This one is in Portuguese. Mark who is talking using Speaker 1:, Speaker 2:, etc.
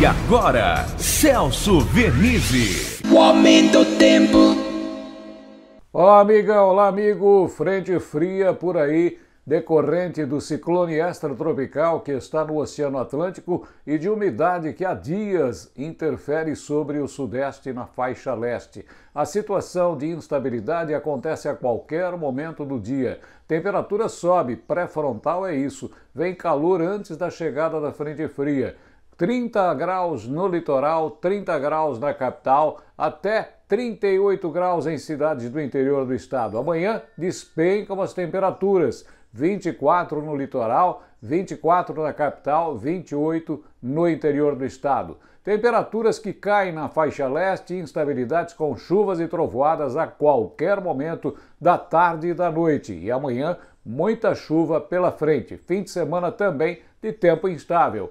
Speaker 1: E agora, Celso Vernizzi.
Speaker 2: O
Speaker 3: aumento do tempo.
Speaker 2: Olá, amiga, olá, amigo. Frente fria por aí, decorrente do ciclone extratropical que está no Oceano Atlântico e de umidade que há dias interfere sobre o Sudeste na faixa leste. A situação de instabilidade acontece a qualquer momento do dia. Temperatura sobe, pré-frontal é isso. Vem calor antes da chegada da frente fria. 30 graus no litoral, 30 graus na capital, até 38 graus em cidades do interior do estado. Amanhã despencam as temperaturas: 24 no litoral, 24 na capital, 28 no interior do estado. Temperaturas que caem na faixa leste instabilidades com chuvas e trovoadas a qualquer momento da tarde e da noite. E amanhã, muita chuva pela frente. Fim de semana também de tempo instável.